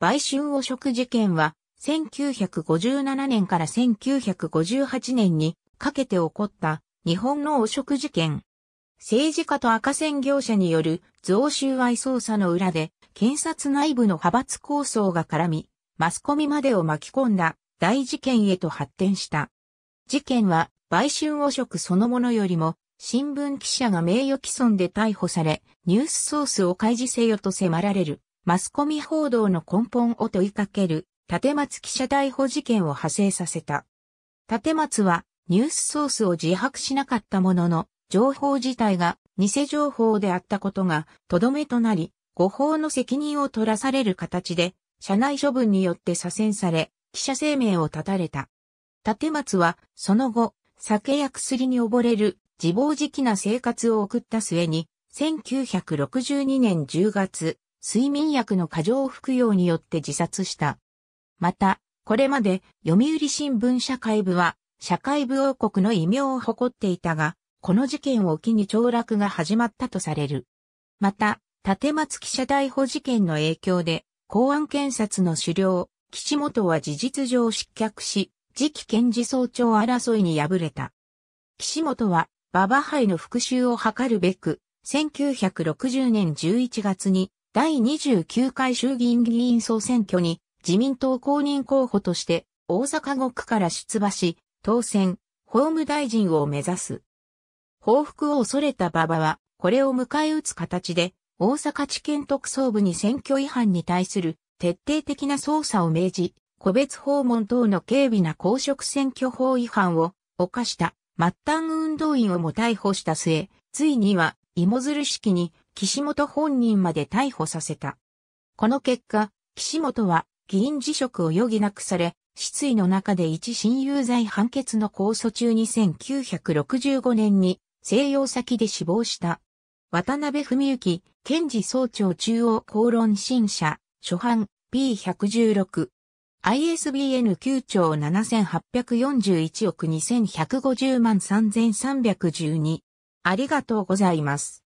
売春汚職事件は、1957年から1958年にかけて起こった日本の汚職事件。政治家と赤線業者による贈収賄捜査の裏で、検察内部の派閥構想が絡み、マスコミまでを巻き込んだ大事件へと発展した。事件は、売春汚職そのものよりも、新聞記者が名誉毀損で逮捕され、ニュースソースを開示せよと迫られる。マスコミ報道の根本を問いかける、立松記者逮捕事件を派生させた。立松は、ニュースソースを自白しなかったものの、情報自体が偽情報であったことが、とどめとなり、誤報の責任を取らされる形で、社内処分によって左遷され、記者声明を絶たれた。立松は、その後、酒や薬に溺れる自暴自棄な生活を送った末に、1962年10月、睡眠薬の過剰服用によって自殺した。また、これまで読売新聞社会部は社会部王国の異名を誇っていたが、この事件を機に凋落が始まったとされる。また、立松記者逮捕事件の影響で、公安検察の首領、岸本は事実上失脚し、次期検事総長争いに敗れた。岸本は、馬場杯の復讐を図るべく、1960年11月に第29回衆議院議員総選挙に自民党公認候補として大阪5区から出馬し、当選、法務大臣を目指す。報復を恐れた馬場は、これを迎え撃つ形で、大阪地検特捜部に選挙違反に対する徹底的な捜査を命じ、個別訪問等の軽微な公職選挙法違反を犯した末端運動員をも逮捕した末、ついには芋づる式に岸本本人まで逮捕させた。この結果、岸本は議員辞職を余儀なくされ、失意の中で一親友罪判決の控訴中に1965年に静養先で死亡した。渡辺文幸、検事総長中央公論審査、初版 P116。ISBN 9兆7841億2150万3312。ありがとうございます。